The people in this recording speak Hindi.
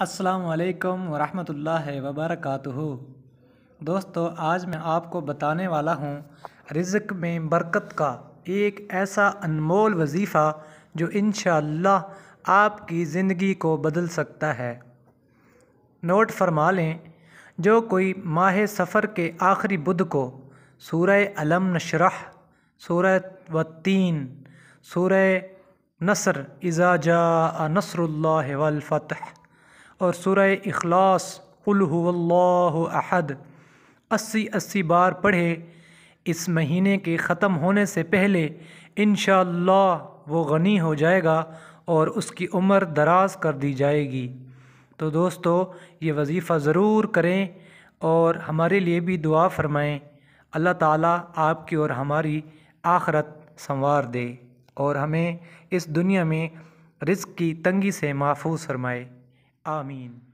अस्सलाम व वबरकatuह दोस्तों आज मैं आपको बताने वाला हूँ रिज़्क में बरकत का एक ऐसा अनमोल वजीफ़ा जो इन आपकी ज़िंदगी को बदल सकता है नोट फरमा लें जो कोई माह सफ़र के आखिरी बुध को सूरह अलम नशरह सूरह वतीन सूरह नसर इज़ा जा नसरुल्ला और सुरह इखलास अहद अस्सी अस्सी बार पढ़े इस महीने के ख़त्म होने से पहले इन वो गनी हो जाएगा और उसकी उम्र दराज कर दी जाएगी तो दोस्तों ये वजीफ़ा ज़रूर करें और हमारे लिए भी दुआ फरमाएं अल्लाह ताला आपकी और हमारी आखरत संवार दे और हमें इस दुनिया में रिस्क की तंगी से महफूज फरमाए آمين